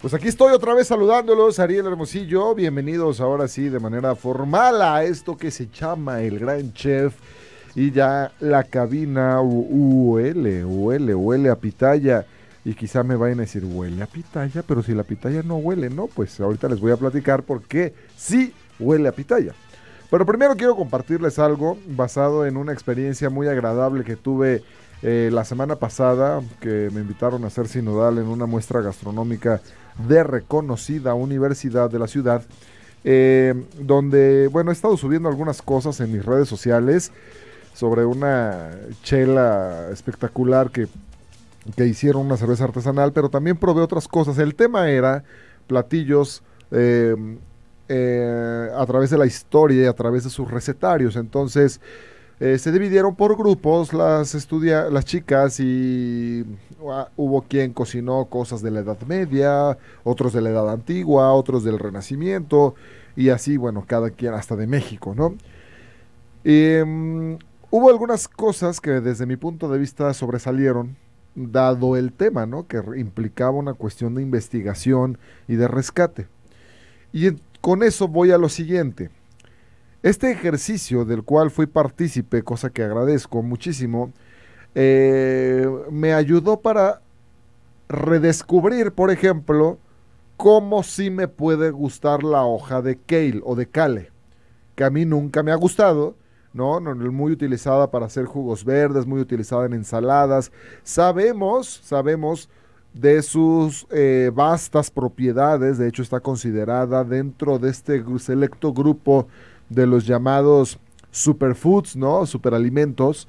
Pues aquí estoy otra vez saludándolos, Ariel Hermosillo. Bienvenidos ahora sí de manera formal a esto que se llama el Gran Chef y ya la cabina huele, huele, huele a pitaya. Y quizá me vayan a decir, huele a pitaya, pero si la pitaya no huele, ¿no? Pues ahorita les voy a platicar por qué sí huele a pitaya. Pero primero quiero compartirles algo basado en una experiencia muy agradable que tuve eh, la semana pasada que me invitaron a ser sinodal en una muestra gastronómica de reconocida universidad de la ciudad, eh, donde, bueno, he estado subiendo algunas cosas en mis redes sociales sobre una chela espectacular que, que hicieron una cerveza artesanal, pero también probé otras cosas. El tema era platillos eh, a través de la historia y a través de sus recetarios. Entonces, eh, se dividieron por grupos las, estudia las chicas y ah, hubo quien cocinó cosas de la Edad Media, otros de la Edad Antigua, otros del Renacimiento y así, bueno, cada quien hasta de México, ¿no? Em, hubo algunas cosas que desde mi punto de vista sobresalieron dado el tema, ¿no? Que implicaba una cuestión de investigación y de rescate. Y con eso voy a lo siguiente. Este ejercicio del cual fui partícipe, cosa que agradezco muchísimo, eh, me ayudó para redescubrir, por ejemplo, cómo sí me puede gustar la hoja de kale o de kale, que a mí nunca me ha gustado, ¿no? Muy utilizada para hacer jugos verdes, muy utilizada en ensaladas. Sabemos, sabemos de sus eh, vastas propiedades, de hecho está considerada dentro de este selecto grupo de los llamados superfoods, ¿no? Superalimentos.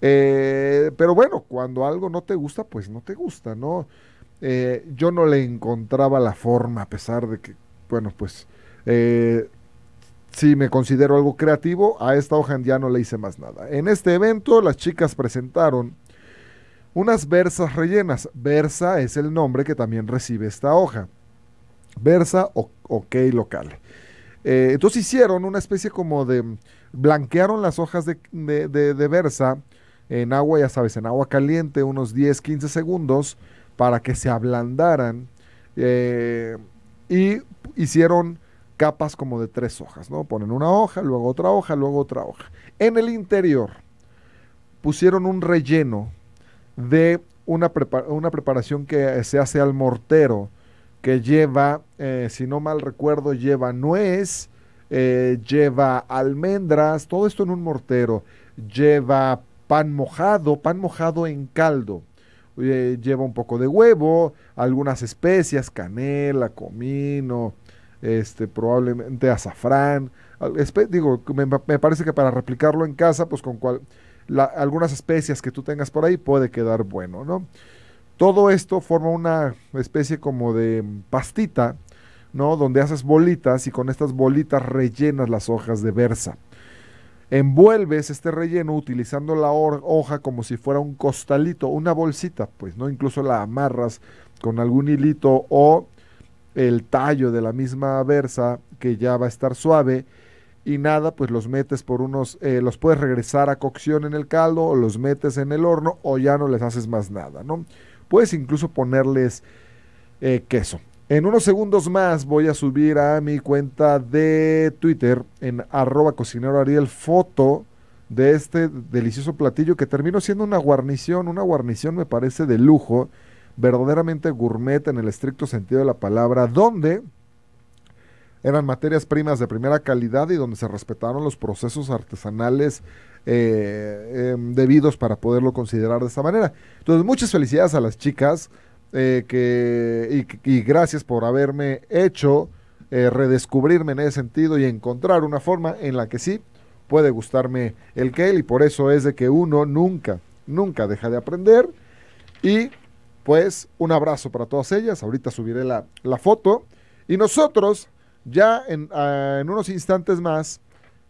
Eh, pero bueno, cuando algo no te gusta, pues no te gusta, ¿no? Eh, yo no le encontraba la forma, a pesar de que, bueno, pues eh, si me considero algo creativo, a esta hoja ya no le hice más nada. En este evento las chicas presentaron unas versas rellenas. Versa es el nombre que también recibe esta hoja. Versa o OK local. Eh, entonces hicieron una especie como de, blanquearon las hojas de, de, Versa en agua, ya sabes, en agua caliente, unos 10, 15 segundos para que se ablandaran. Eh, y hicieron capas como de tres hojas, ¿no? Ponen una hoja, luego otra hoja, luego otra hoja. En el interior pusieron un relleno de una, una preparación que se hace al mortero que lleva, eh, si no mal recuerdo, lleva nuez, eh, lleva almendras, todo esto en un mortero, lleva pan mojado, pan mojado en caldo, eh, lleva un poco de huevo, algunas especias, canela, comino, este, probablemente azafrán, digo, me, me, parece que para replicarlo en casa, pues con cual, algunas especias que tú tengas por ahí puede quedar bueno, ¿no? Todo esto forma una especie como de pastita, ¿no? Donde haces bolitas y con estas bolitas rellenas las hojas de versa. Envuelves este relleno utilizando la hoja como si fuera un costalito, una bolsita, pues, ¿no? Incluso la amarras con algún hilito o el tallo de la misma versa que ya va a estar suave y nada, pues los metes por unos, eh, los puedes regresar a cocción en el caldo o los metes en el horno o ya no les haces más nada, ¿no? Puedes incluso ponerles eh, queso. En unos segundos más voy a subir a mi cuenta de Twitter en arroba cocinero Ariel foto de este delicioso platillo que terminó siendo una guarnición, una guarnición me parece de lujo, verdaderamente gourmet en el estricto sentido de la palabra, donde eran materias primas de primera calidad y donde se respetaron los procesos artesanales eh, em, debidos para poderlo considerar de esta manera. Entonces, muchas felicidades a las chicas eh, y, gracias por haberme hecho eh, redescubrirme en ese sentido y encontrar una forma en la que sí puede gustarme el kale y por eso es de que uno nunca, nunca deja de aprender y pues un abrazo para todas ellas, ahorita subiré la, foto y nosotros ya en, ah, en unos instantes más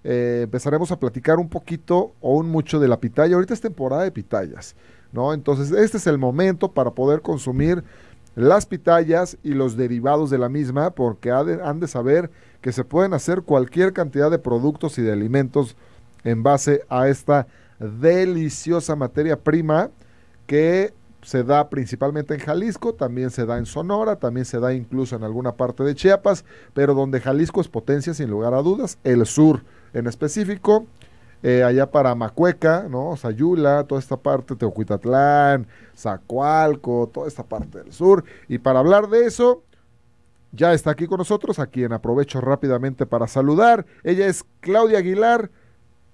eh, empezaremos a platicar un poquito o un mucho de la pitaya. Ahorita es temporada de pitayas, ¿no? Entonces, este es el momento para poder consumir las pitayas y los derivados de la misma, porque han de saber que se pueden hacer cualquier cantidad de productos y de alimentos en base a esta deliciosa materia prima que se da principalmente en Jalisco, también se da en Sonora, también se da incluso en alguna parte de Chiapas, pero donde Jalisco es potencia sin lugar a dudas, el sur en específico, eh, allá para Macueca, ¿no? Sayula, toda esta parte, Teocuitatlán, Zacualco, toda esta parte del sur. Y para hablar de eso, ya está aquí con nosotros, a quien aprovecho rápidamente para saludar. Ella es Claudia Aguilar,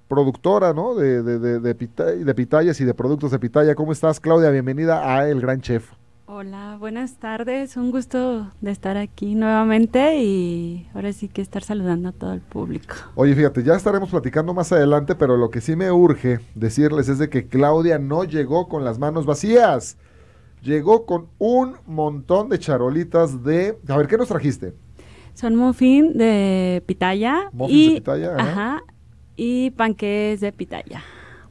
productora, ¿no? De, de, de Pitayas y de productos de Pitaya. ¿Cómo estás, Claudia? Bienvenida a El Gran Chef. Hola, buenas tardes. Un gusto de estar aquí nuevamente y ahora sí que estar saludando a todo el público. Oye, fíjate, ya estaremos platicando más adelante, pero lo que sí me urge decirles es de que Claudia no llegó con las manos vacías. Llegó con un montón de charolitas de... A ver, ¿qué nos trajiste? Son muffin de pitaya. Muffins y, de pitaya. y panqués de pitaya.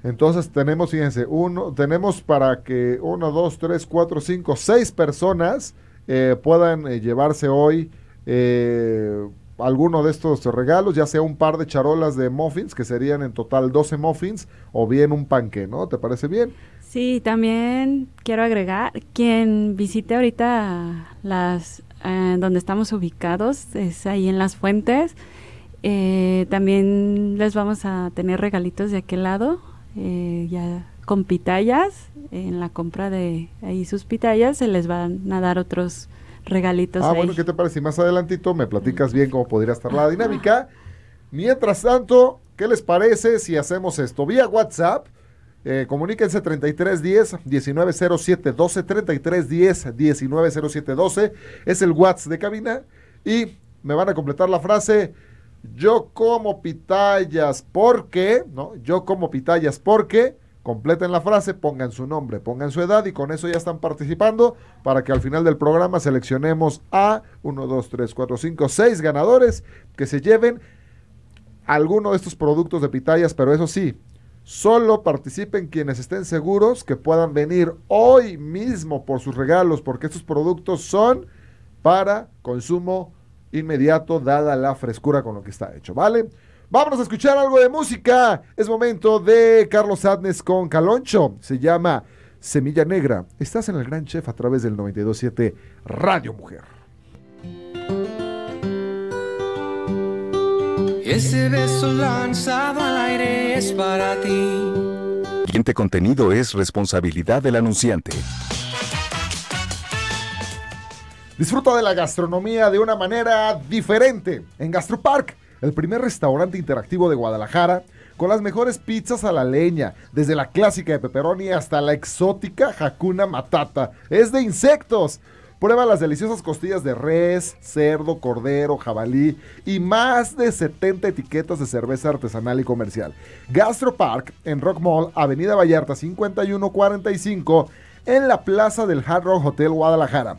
Entonces tenemos, fíjense, uno, tenemos para que uno, dos, tres, cuatro, cinco, seis personas eh, puedan eh, llevarse hoy eh, alguno de estos regalos, ya sea un par de charolas de muffins, que serían en total 12 muffins, o bien un panque, ¿no? ¿Te parece bien? Sí, también quiero agregar, quien visite ahorita las, eh, donde estamos ubicados, es ahí en las fuentes, también les vamos a tener regalitos de aquel lado, eh, ya con pitayas, en la compra de ahí sus pitayas, se les van a dar otros regalitos. Ah, bueno, ¿qué te parece? Más adelantito me platicas bien cómo podría estar la dinámica. Mientras tanto, ¿qué les parece si hacemos esto? Vía WhatsApp, eh, comuníquense 3310 190712, 3310 190712, es el WhatsApp de cabina y me van a completar la frase yo como pitayas porque, ¿no? Yo como pitayas porque, completen la frase, pongan su nombre, pongan su edad y con eso ya están participando para que al final del programa seleccionemos a 1, 2, 3, 4, 5, 6 ganadores que se lleven alguno de estos productos de pitayas, pero eso sí, Solo participen quienes estén seguros que puedan venir hoy mismo por sus regalos, porque estos productos son para consumo inmediato, dada la frescura con lo que está hecho, ¿vale? vamos a escuchar algo de música. Es momento de Carlos Adnes con Caloncho. Se llama Semilla Negra. Estás en el Gran Chef a través del 927 Radio Mujer. Ese beso lanzado al aire es para ti. El siguiente contenido es responsabilidad del anunciante. Disfruta de la gastronomía de una manera diferente en Gastropark, el primer restaurante interactivo de Guadalajara, con las mejores pizzas a la leña, desde la clásica de pepperoni hasta la exótica Hakuna Matata. Es de insectos. Prueba las deliciosas costillas de res, cerdo, cordero, jabalí y más de 70 etiquetas de cerveza artesanal y comercial. Gastropark en Rock Mall, Avenida Vallarta 5145, en la plaza del Hard Rock Hotel Guadalajara.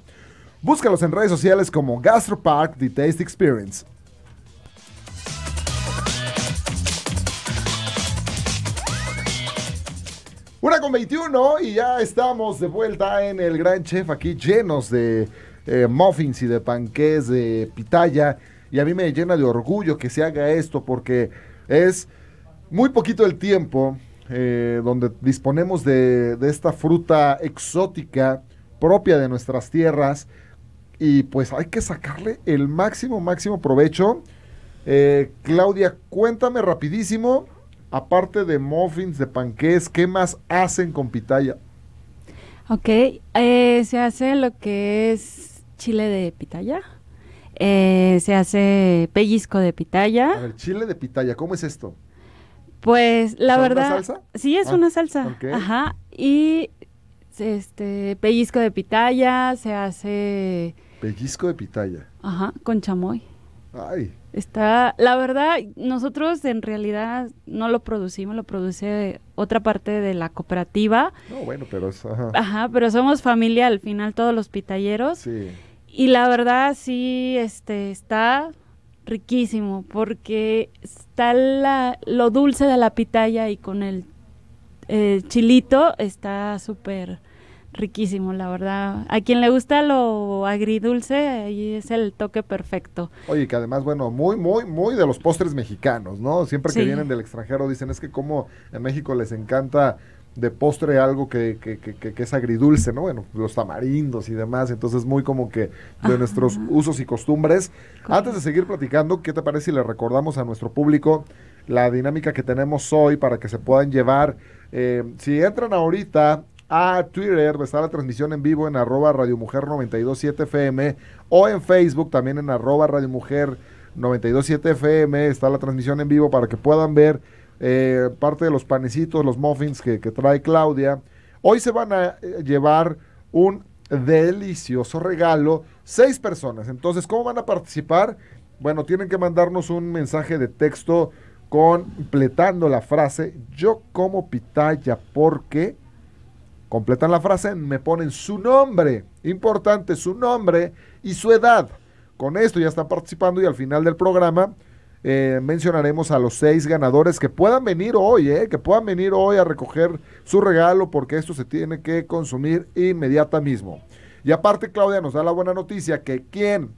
Búscalos en redes sociales como Gastropark The Taste Experience. Una con 21 y ya estamos de vuelta en el Gran Chef aquí llenos de eh, muffins y de panqués de pitaya. Y a mí me llena de orgullo que se haga esto porque es muy poquito el tiempo eh, donde disponemos de esta fruta exótica propia de nuestras tierras y pues hay que sacarle el máximo, máximo provecho. Eh, Claudia, cuéntame rapidísimo, aparte de muffins, de panqués, ¿qué más hacen con pitaya? Ok, eh, se hace lo que es chile de pitaya, eh, se hace pellizco de pitaya. A ver, chile de pitaya, ¿cómo es esto? Pues la verdad... ¿Es una salsa? Sí, es ah, una salsa. Ajá, y este pellizco de pitaya, se hace Pellizco de pitaya. Ajá, con chamoy. Ay. Está, la verdad, nosotros en realidad no lo producimos, lo produce otra parte de la cooperativa. No, bueno, pero es, ajá. pero somos familia al final todos los pitalleros. Sí. Y la verdad sí este está riquísimo porque está la, lo dulce de la pitaya y con el eh, chilito está súper riquísimo, la verdad. A quien le gusta lo agridulce, ahí es el toque perfecto. Oye, que además, bueno, muy, muy, muy de los postres mexicanos, ¿no? Siempre que vienen del extranjero dicen, es que como en México les encanta de postre algo que, que, que, que, es agridulce, ¿no? Bueno, los tamarindos y demás, entonces muy como que de nuestros usos y costumbres. Antes de seguir platicando, ¿qué te parece si le recordamos a nuestro público la dinámica que tenemos hoy para que se puedan llevar? Eh, si entran ahorita a Twitter, está la transmisión en vivo en arroba radiomujer927fm o en Facebook también en arroba Mujer 927 fm está la transmisión en vivo para que puedan ver eh, parte de los panecitos, los muffins que, que trae Claudia. Hoy se van a eh, llevar un delicioso regalo, seis personas. Entonces, ¿cómo van a participar? Bueno, tienen que mandarnos un mensaje de texto completando la frase yo como pitaya porque Completan la frase, me ponen su nombre, importante, su nombre y su edad. Con esto ya están participando y al final del programa eh, mencionaremos a los seis ganadores que puedan venir hoy, eh, que puedan venir hoy a recoger su regalo porque esto se tiene que consumir inmediata mismo. Y aparte Claudia nos da la buena noticia que quien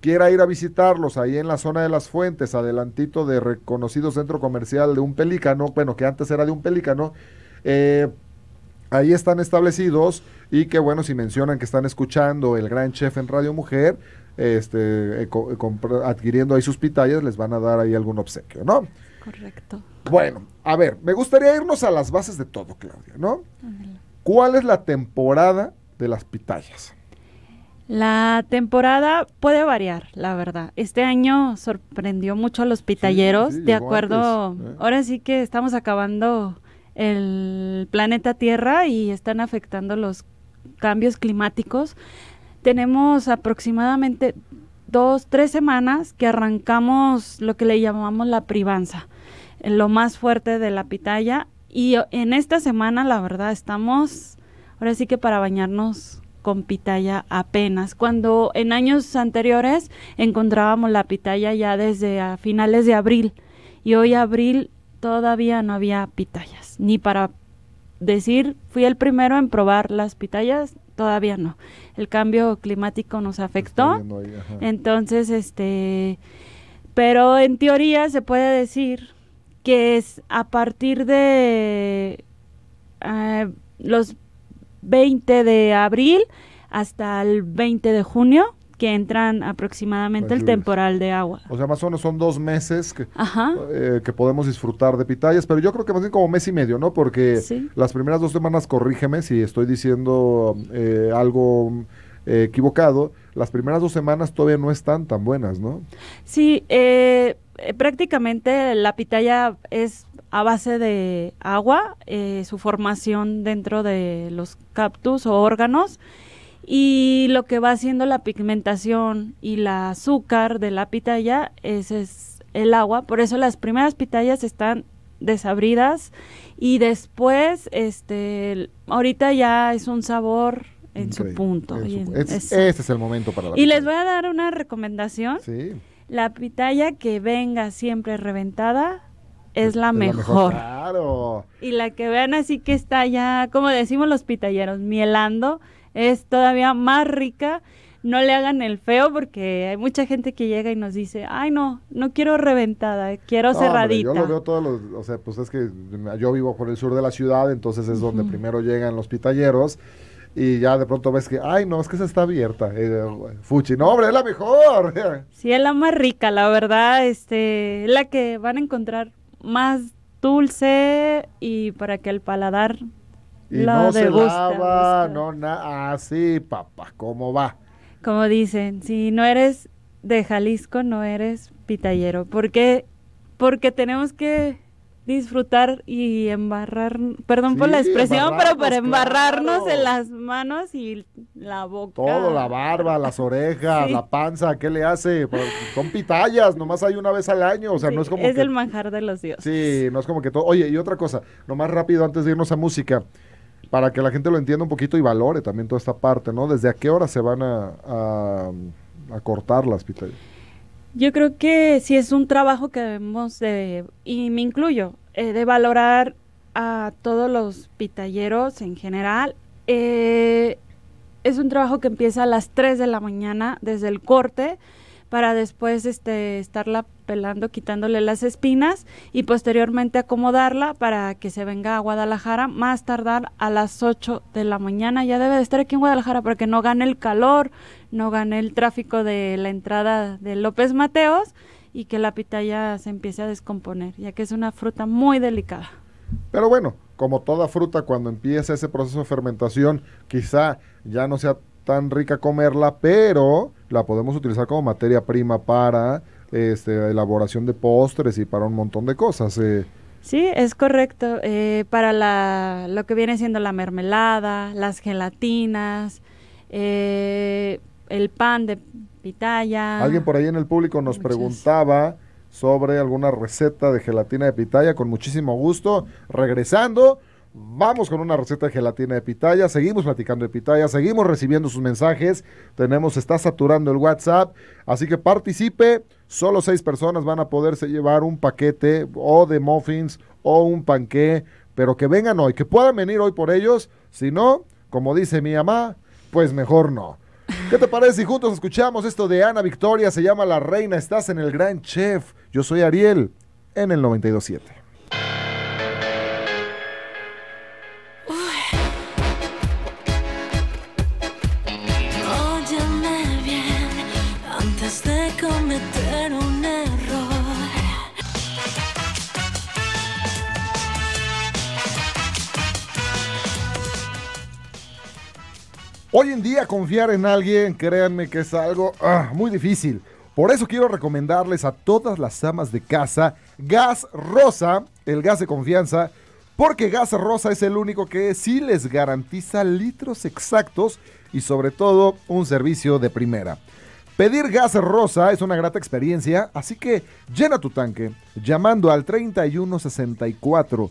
quiera ir a visitarlos ahí en la zona de las fuentes, adelantito de reconocido centro comercial de un pelícano, bueno, que antes era de un pelícano, eh, ahí están establecidos y que bueno, si mencionan que están escuchando el gran chef en Radio Mujer, este, eh, eh, adquiriendo ahí sus pitayas, les van a dar ahí algún obsequio, ¿no? Correcto. Bueno, a ver, me gustaría irnos a las bases de todo, Claudia, ¿no? ¿Cuál es la temporada de las pitayas? La temporada puede variar, la verdad. Este año sorprendió mucho a los pitalleros, de acuerdo. ¿eh? Ahora sí que estamos acabando el planeta Tierra y están afectando los cambios climáticos. Tenemos aproximadamente dos, tres semanas que arrancamos lo que le llamamos la privanza, lo más fuerte de la pitaya. Y en esta semana, la verdad, estamos ahora sí que para bañarnos con pitaya apenas. Cuando en años anteriores encontrábamos la pitaya ya desde a finales de abril y hoy abril todavía no había pitayas ni para decir fui el primero en probar las pitayas, todavía no. El cambio climático nos afectó. entonces, este, pero en teoría se puede decir que es a partir de eh, los 20 de abril hasta el 20 de junio que entran aproximadamente el temporal de agua. O sea, más o menos son dos meses eh, que, podemos disfrutar de pitayas, pero yo creo que más bien como mes y medio, ¿no? Porque las primeras dos semanas, corrígeme si estoy diciendo eh, algo eh, equivocado, las primeras dos semanas todavía no están tan buenas, ¿no? Sí, prácticamente la pitaya es a base de agua, su formación dentro de los cactus o órganos, y lo que va haciendo la pigmentación y la azúcar de la pitaya es, es el agua. Por eso las primeras pitayas están desabridas y después, este, ahorita ya es un sabor en su punto. es, este es el momento para la Y les voy a dar una recomendación. Sí. La pitaya que venga siempre reventada es la, mejor. Claro. Y la que vean así que está ya, como decimos los pitayeros, mielando, es todavía más rica. No le hagan el feo porque hay mucha gente que llega y nos dice, ay no, no quiero reventada, quiero cerradita. yo lo veo todos los, o sea, pues es que yo vivo por el sur de la ciudad, entonces es donde primero llegan los pitalleros y ya de pronto ves que, ay, no, es que se está abierta. fuchi, no, hombre, es la mejor. Sí, es la más rica, la verdad, este, es la que van a encontrar más dulce y para que el paladar y no se lava, no nada. Así, ah, papá, ¿cómo va? Como dicen, si no eres de Jalisco, no eres pitallero. qué? porque tenemos que disfrutar y embarrar, perdón por la expresión, pero para embarrarnos en las manos y la boca. Todo, la barba, las orejas, la panza, ¿qué le hace? son pitallas, nomás hay una vez al año, o sea, no es como... Es el manjar de los dioses. Sí, no es como que todo... Oye, y otra cosa, lo más rápido antes de irnos a música para que la gente lo entienda un poquito y valore también toda esta parte, ¿no? ¿Desde a qué hora se van a, cortar las pitayas? Yo creo que si es un trabajo que debemos de, y me incluyo, eh, de valorar a todos los pitalleros en general. Eh, es un trabajo que empieza a las 3 de la mañana desde el corte para después este, estarla pelando, quitándole las espinas y posteriormente acomodarla para que se venga a Guadalajara más tardar a las 8 de la mañana. Ya debe de estar aquí en Guadalajara para que no gane el calor, no gane el tráfico de la entrada de López Mateos y que la pitaya se empiece a descomponer, ya que es una fruta muy delicada. Pero bueno, como toda fruta, cuando empieza ese proceso de fermentación, quizá ya no sea tan rica comerla, pero la podemos utilizar como materia prima para este, elaboración de postres y para un montón de cosas. Eh. Sí, es correcto. Eh, para la, lo que viene siendo la mermelada, las gelatinas, eh, el pan de pitaya. Alguien por ahí en el público nos preguntaba sobre alguna receta de gelatina de pitaya. Con muchísimo gusto. Regresando, Vamos con una receta de gelatina de pitaya. Seguimos platicando de pitaya, seguimos recibiendo sus mensajes. Tenemos, está saturando el WhatsApp. Así que participe. Solo seis personas van a poderse llevar un paquete o de muffins o un panqué. Pero que vengan hoy, que puedan venir hoy por ellos. Si no, como dice mi mamá, pues mejor no. ¿Qué te parece si juntos escuchamos esto de Ana Victoria? Se llama La Reina. Estás en el Gran Chef. Yo soy Ariel en el 927. Hoy en día confiar en alguien, créanme que es algo ah, muy difícil. Por eso quiero recomendarles a todas las amas de casa Gas Rosa, el gas de confianza, porque Gas Rosa es el único que sí les garantiza litros exactos y sobre todo un servicio de primera. Pedir gas rosa es una grata experiencia, así que llena tu tanque llamando al 3164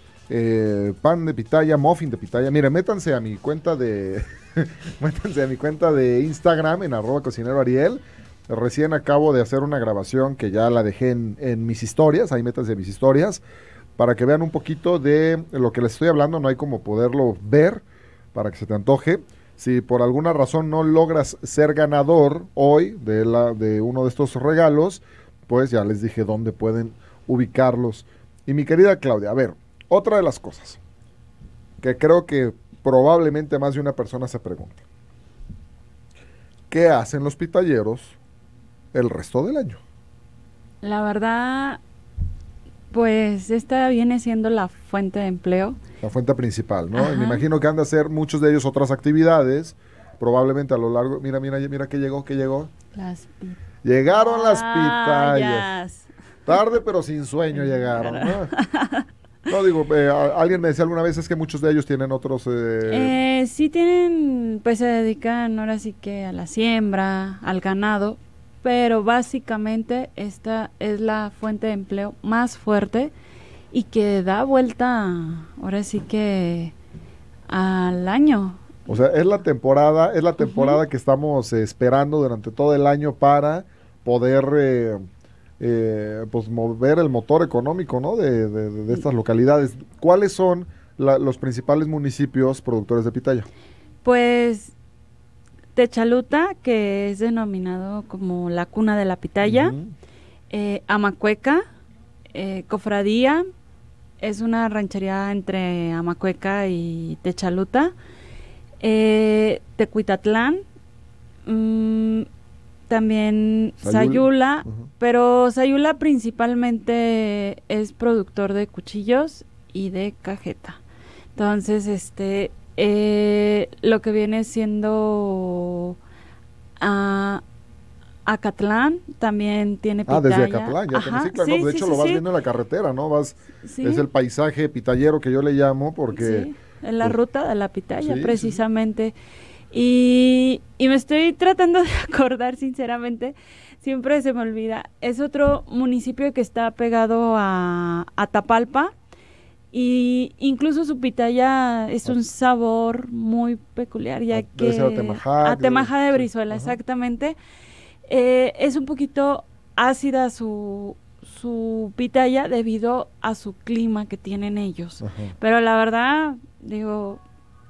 Eh, pan de pitaya, muffin de pitaya. miren, métanse a mi cuenta de. métanse a mi cuenta de Instagram en arroba cocinero Ariel. Recién acabo de hacer una grabación que ya la dejé en, mis historias. Ahí métanse a mis historias. Para que vean un poquito de lo que les estoy hablando. No hay como poderlo ver para que se te antoje. Si por alguna razón no logras ser ganador hoy de, la, de uno de estos regalos, pues ya les dije dónde pueden ubicarlos. Y mi querida Claudia, a ver, otra de las cosas que creo que probablemente más de una persona se pregunta. ¿Qué hacen los pitalleros el resto del año? La verdad, pues esta viene siendo la fuente de empleo. La fuente principal, ¿no? Me imagino que han de hacer muchos de ellos otras actividades, probablemente a lo largo. Mira, mira, mira que llegó, qué llegó. Las Llegaron las pitallas. Tarde pero sin sueño llegaron. ¿no? No, digo, eh, alguien me decía alguna vez es que muchos de ellos tienen otros... Eh, eh, sí tienen, pues se dedican ahora sí que a la siembra, al ganado, pero básicamente esta es la fuente de empleo más fuerte y que da vuelta ahora sí que al año. O sea, es la temporada, es la temporada que estamos esperando durante todo el año para poder eh, pues mover el motor económico de, estas localidades. ¿Cuáles son los principales municipios productores de pitaya? Pues Techaluta, que es denominado como la cuna de la pitaya, eh, Amacueca, eh, Cofradía, es una ranchería entre Amacueca y Techaluta, Tecuitatlán, mm, también Sayula, pero Sayula principalmente es productor de cuchillos y de cajeta. Entonces, este, eh, lo que viene siendo a Acatlán también tiene pitaya. Ah, desde Acatlán, ya de hecho lo vas viendo en la carretera, ¿no? Vas, es el paisaje pitallero que yo le llamo porque... en la pues ruta de la pitaya, precisamente. Y, me estoy tratando de acordar, sinceramente, siempre se me olvida. Es otro municipio que está pegado a, a Tapalpa. Y incluso su pitaya es un sabor muy peculiar, ya ah, que... a temaja de Brizuela, exactamente. Eh, es un poquito ácida su, su pitaya debido a su clima que tienen ellos. Pero la verdad, digo,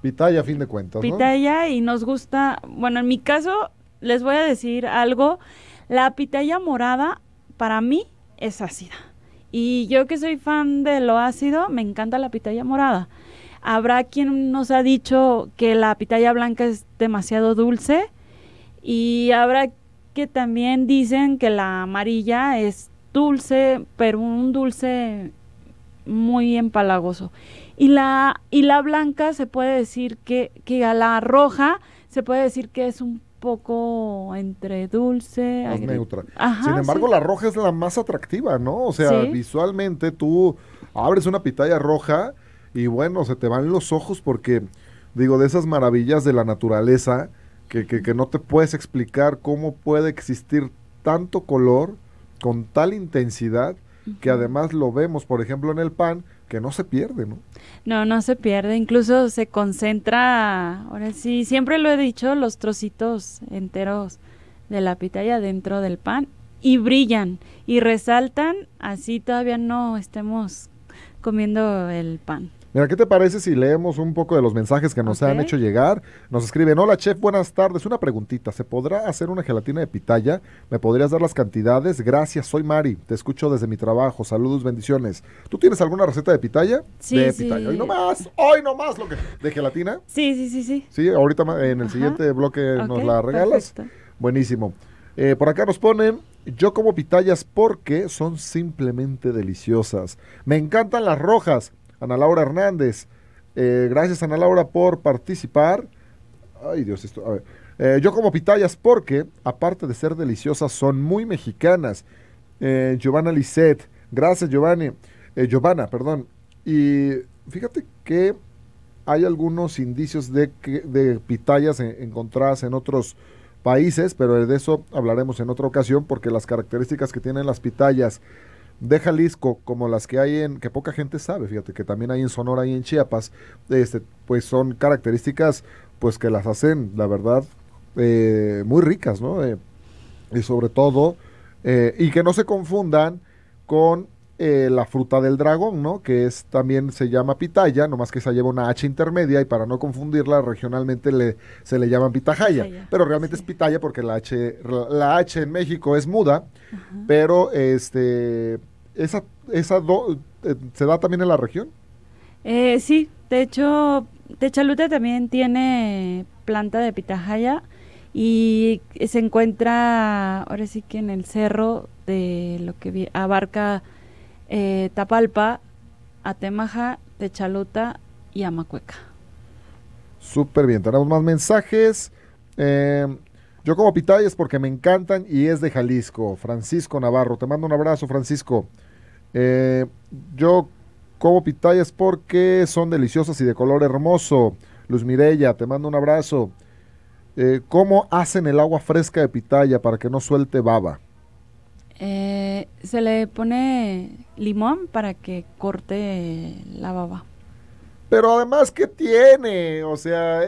Pitaya, a fin de cuentas. Pitaya y nos gusta, bueno, en mi caso les voy a decir algo, la pitaya morada para mí es ácida. Y yo que soy fan de lo ácido, me encanta la pitaya morada. Habrá quien nos ha dicho que la pitaya blanca es demasiado dulce y habrá que también dicen que la amarilla es dulce, pero un dulce muy empalagoso. Y la, y la blanca se puede decir que, que a la roja se puede decir que es un poco entre dulce. neutra. Sin embargo, la roja es la más atractiva, ¿no? O sea, visualmente tú abres una pitaya roja y bueno, se te van los ojos porque, digo, de esas maravillas de la naturaleza que, que, que no te puedes explicar cómo puede existir tanto color con tal intensidad que además lo vemos, por ejemplo, en el pan, que no se pierde, ¿no? No, no se pierde, incluso se concentra, ahora sí, siempre lo he dicho, los trocitos enteros de la pitaya dentro del pan y brillan y resaltan, así todavía no estemos comiendo el pan. Mira, ¿qué te parece si leemos un poco de los mensajes que nos han hecho llegar? Nos escriben, hola chef, buenas tardes. Una preguntita, ¿se podrá hacer una gelatina de pitaya? ¿Me podrías dar las cantidades? Gracias, soy Mari, te escucho desde mi trabajo. Saludos, bendiciones. ¿Tú tienes alguna receta de pitaya? Sí, de pitaya. Hoy nomás, hoy nomás lo que... ¿De gelatina? Sí, sí, sí, sí. Sí, ahorita en el siguiente bloque nos la regalas. Buenísimo. Eh, por acá nos ponen, yo como pitayas porque son simplemente deliciosas. Me encantan las rojas Ana Laura Hernández. Eh, gracias, Ana Laura, por participar. Ay, Dios, esto. A ver. Eh, yo como pitayas porque, aparte de ser deliciosas, son muy mexicanas. Eh, Giovanna Lisset. Gracias, Giovanni. Giovanna, perdón. Y fíjate que hay algunos indicios de, de pitayas encontradas en otros países, pero de eso hablaremos en otra ocasión porque las características que tienen las pitayas de Jalisco, como las que hay en, que poca gente sabe, fíjate, que también hay en Sonora y en Chiapas, este, pues son características pues que las hacen, la verdad, eh, muy ricas, ¿no? Eh, y sobre todo, eh, y que no se confundan con la fruta del dragón, ¿no? Que es también se llama pitaya, nomás que esa lleva una H intermedia y para no confundirla regionalmente le, se le llaman pitajaya, pero realmente es pitaya porque la H, la H en México es muda, pero este ¿Esa, esa eh, se da también en la región? Eh, sí, de hecho, Techalute también tiene planta de pitahaya y se encuentra ahora sí que en el cerro de lo que abarca eh, Tapalpa, Atemaja, Techaluta y Amacueca. Súper bien, tenemos más mensajes. yo como pitayas porque me encantan y es de Jalisco. Francisco Navarro, te mando un abrazo, Francisco. Eh, yo como pitayas porque son deliciosas y de color hermoso. Luz Mirella, te mando un abrazo. Eh, ¿Cómo hacen el agua fresca de pitaya para que no suelte baba? Eh, se le pone limón para que corte la baba. Pero además, ¿qué tiene? O sea,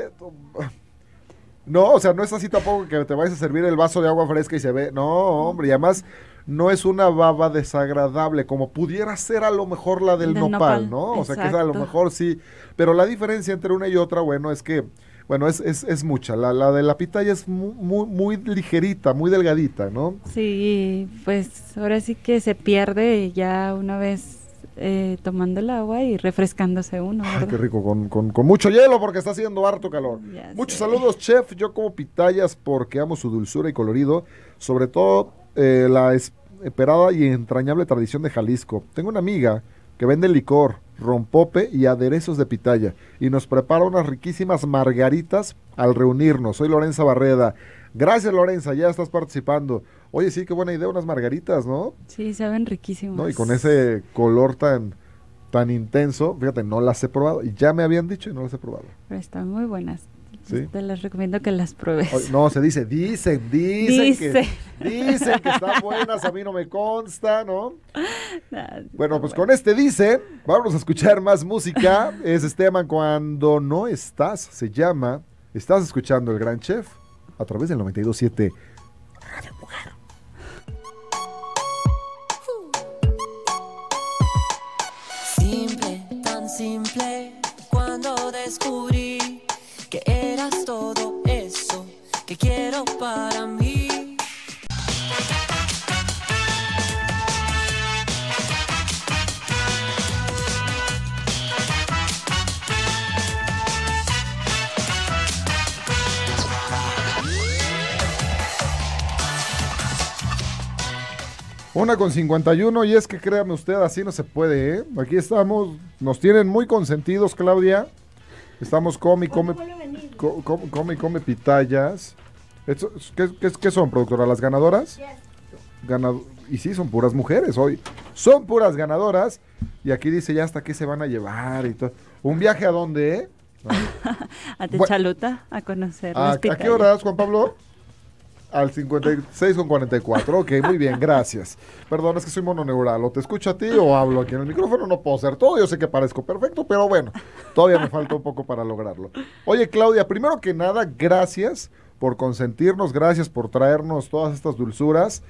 no, o sea, no es así tampoco que te vayas a servir el vaso de agua fresca y se ve. No, hombre, y además no es una baba desagradable, como pudiera ser a lo mejor la del, nopal, ¿no? O sea, que a lo mejor sí. Pero la diferencia entre una y otra, bueno, es que, bueno, es, es, es mucha. La, la de la pitaya es muy, muy, ligerita, muy delgadita, ¿no? Sí, pues ahora sí que se pierde ya una vez. Eh, tomando el agua y refrescándose uno. Ay, qué rico, con, con, con, mucho hielo porque está haciendo harto calor. Muchos saludos, chef. Yo como pitayas porque amo su dulzura y colorido, sobre todo eh, la esperada y entrañable tradición de Jalisco. Tengo una amiga que vende licor, rompope y aderezos de pitaya y nos prepara unas riquísimas margaritas al reunirnos. Soy Lorenza Barreda. Gracias Lorenza, ya estás participando. Oye, sí, qué buena idea, unas margaritas, ¿no? Sí, saben riquísimas. ¿No? Y con ese color tan tan intenso, fíjate, no las he probado. Y ya me habían dicho y no las he probado. Pero están muy buenas. Te las recomiendo que las pruebes. No, se dice, dicen, dicen, que, dicen que están buenas, a mí no me consta, ¿no? bueno, pues con este dice, vamos a escuchar más música. Es Esteban cuando no estás, se llama, estás escuchando el Gran Chef a través del 927 Radio Mujer. Simple, tan simple, cuando descubrí todo eso que quiero para mí. Una con 51 y es que créame usted, así no se puede, ¿eh? Aquí estamos, nos tienen muy consentidos, Claudia. Estamos come, come come, y come pitayas. ¿qué, son, productora? ¿Las ganadoras? Ganado y sí, son puras mujeres hoy. Son puras ganadoras. Y aquí dice ya hasta qué se van a llevar y todo. ¿Un viaje a dónde, eh? a Techaluta, a conocer. ¿A, ¿A qué horas, Juan Pablo? al con 44 Ok, muy bien, gracias. Perdón, es que soy mononeural. O te escucho a ti o hablo aquí en el micrófono. No puedo ser todo. Yo sé que parezco perfecto, pero bueno, todavía me falta un poco para lograrlo. Oye, Claudia, primero que nada, gracias por consentirnos. Gracias por traernos todas estas dulzuras,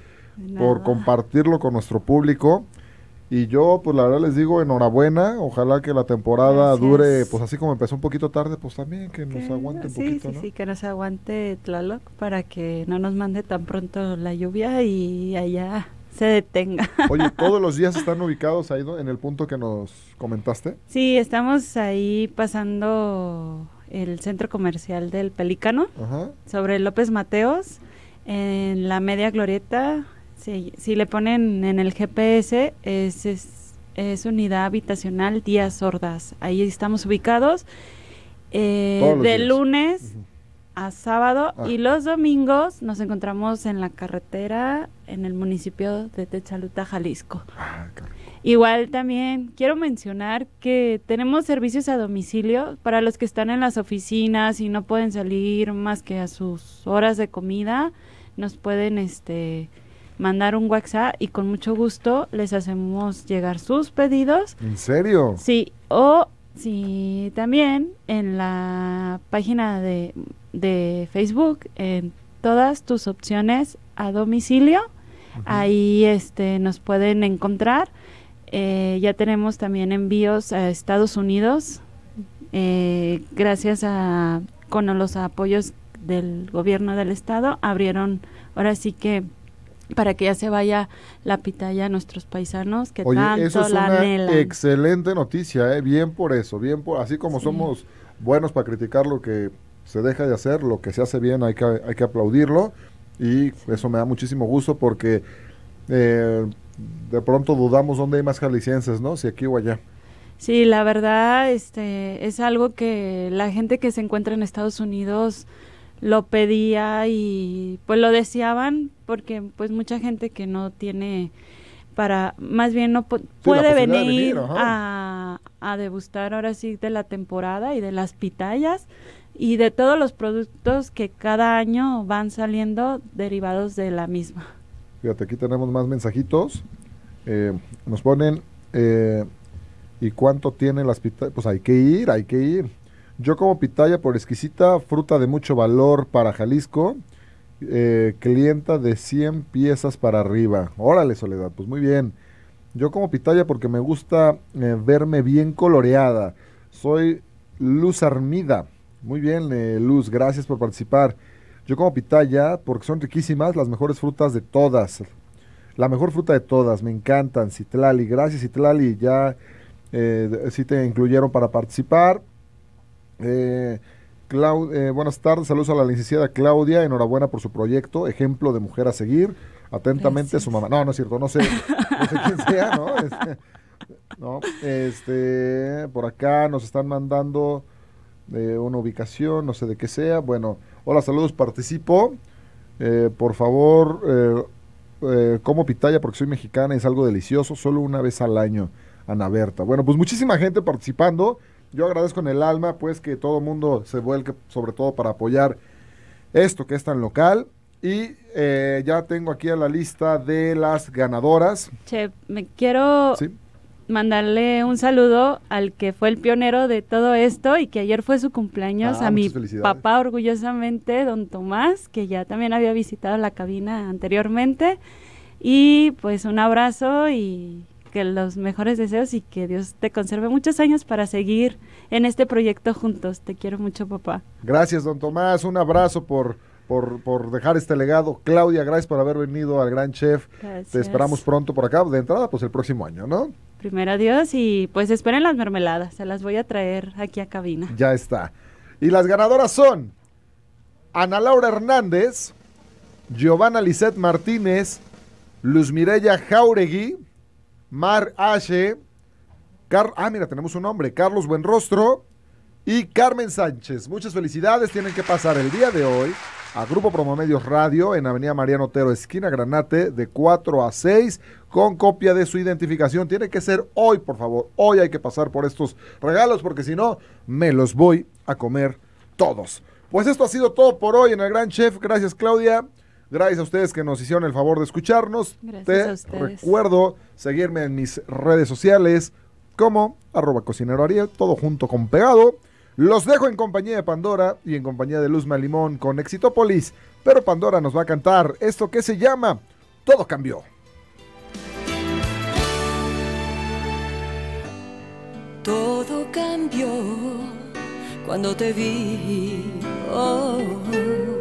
por compartirlo con nuestro público. Y yo, pues la verdad les digo, enhorabuena. Ojalá que la temporada dure, pues así como empezó un poquito tarde, pues también que nos aguante un poquito. Sí, ¿no? sí, que nos aguante Tlaloc para que no nos mande tan pronto la lluvia y allá se detenga. Oye, ¿todos los días están ubicados ahí en el punto que nos comentaste? Sí, estamos ahí pasando el centro comercial del Pelícano, sobre López Mateos, en la media glorieta, Sí, si le ponen en el GPS, es, es, unidad habitacional Días Sordas. Ahí estamos ubicados eh, de lunes a sábado ah. y los domingos nos encontramos en la carretera en el municipio de Techaluta, Jalisco. Ah, Igual también quiero mencionar que tenemos servicios a domicilio para los que están en las oficinas y no pueden salir más que a sus horas de comida, nos pueden este mandar un WhatsApp y con mucho gusto les hacemos llegar sus pedidos. ¿En serio? Sí, o si también en la página de, de Facebook, en todas tus opciones a domicilio, ahí este, nos pueden encontrar. Eh, ya tenemos también envíos a Estados Unidos, eh, gracias a con los apoyos del gobierno del estado, abrieron ahora sí que para que ya se vaya la pitaya a nuestros paisanos que Oye, tanto eso la una Excelente noticia, ¿eh? bien por eso, bien por así como somos buenos para criticar lo que se deja de hacer, lo que se hace bien hay que, hay que aplaudirlo y eso me da muchísimo gusto porque eh, de pronto dudamos dónde hay más jaliscienses, ¿no? Si aquí o allá. Sí, la verdad este es algo que la gente que se encuentra en Estados Unidos lo pedía y pues lo deseaban porque pues mucha gente que no tiene para más bien no puede venir, a, a, degustar ahora sí de la temporada y de las pitayas y de todos los productos que cada año van saliendo derivados de la misma. Fíjate, aquí tenemos más mensajitos. Eh, nos ponen, eh, ¿y cuánto tiene las pitayas? Pues hay que ir, hay que ir. Yo como pitaya por exquisita, fruta de mucho valor para Jalisco, eh, clienta de 100 piezas para arriba. Órale, Soledad, pues muy bien. Yo como pitaya porque me gusta eh, verme bien coloreada. Soy Luz Armida. Muy bien, eh, Luz, gracias por participar. Yo como pitaya porque son riquísimas, las mejores frutas de todas. La mejor fruta de todas, me encantan. Citlali, gracias Citlali, ya sí te incluyeron para participar. Eh, eh, buenas tardes, saludos a la licenciada Claudia, enhorabuena por su proyecto, ejemplo de mujer a seguir, atentamente a su mamá. No, no es cierto, no sé, quién sea, ¿no? Este, por acá nos están mandando eh, una ubicación, no sé de qué sea. Bueno, hola, saludos, participo. Eh, por favor, como pitaya porque soy mexicana, y es algo delicioso, solo una vez al año, Ana Berta. Bueno, pues muchísima gente participando yo agradezco en el alma pues que todo el mundo se vuelque sobre todo para apoyar esto que es tan local. Y eh, ya tengo aquí a la lista de las ganadoras. Che, me quiero mandarle un saludo al que fue el pionero de todo esto y que ayer fue su cumpleaños, ah, a mi papá orgullosamente, don Tomás, que ya también había visitado la cabina anteriormente. Y pues un abrazo y que los mejores deseos y que Dios te conserve muchos años para seguir en este proyecto juntos. Te quiero mucho, papá. Gracias, don Tomás. Un abrazo por, por, dejar este legado. Claudia, gracias por haber venido al Gran Chef. Te esperamos pronto por acá. De entrada, pues el próximo año, ¿no? Primero adiós y pues esperen las mermeladas. Se las voy a traer aquí a cabina. Ya está. Y las ganadoras son Ana Laura Hernández, Giovanna Lisette Martínez, Luz Mireya Jauregui, Mar H. ah, mira, tenemos un nombre. Carlos Buenrostro y Carmen Sánchez. Muchas felicidades. Tienen que pasar el día de hoy a Grupo Promomedios Radio en Avenida Mariano Otero, esquina Granate, de 4 a 6, con copia de su identificación. Tiene que ser hoy, por favor. Hoy hay que pasar por estos regalos, porque si no, me los voy a comer todos. Pues esto ha sido todo por hoy en el Gran Chef. Gracias, Claudia. Gracias a ustedes que nos hicieron el favor de escucharnos. Te ustedes. recuerdo seguirme en mis redes sociales como arroba cocinero todo junto con pegado. Los dejo en compañía de Pandora y en compañía de Luzma Limón con Exitopolis. Pero Pandora nos va a cantar esto que se llama Todo cambió. Todo cambió cuando te vi. Oh.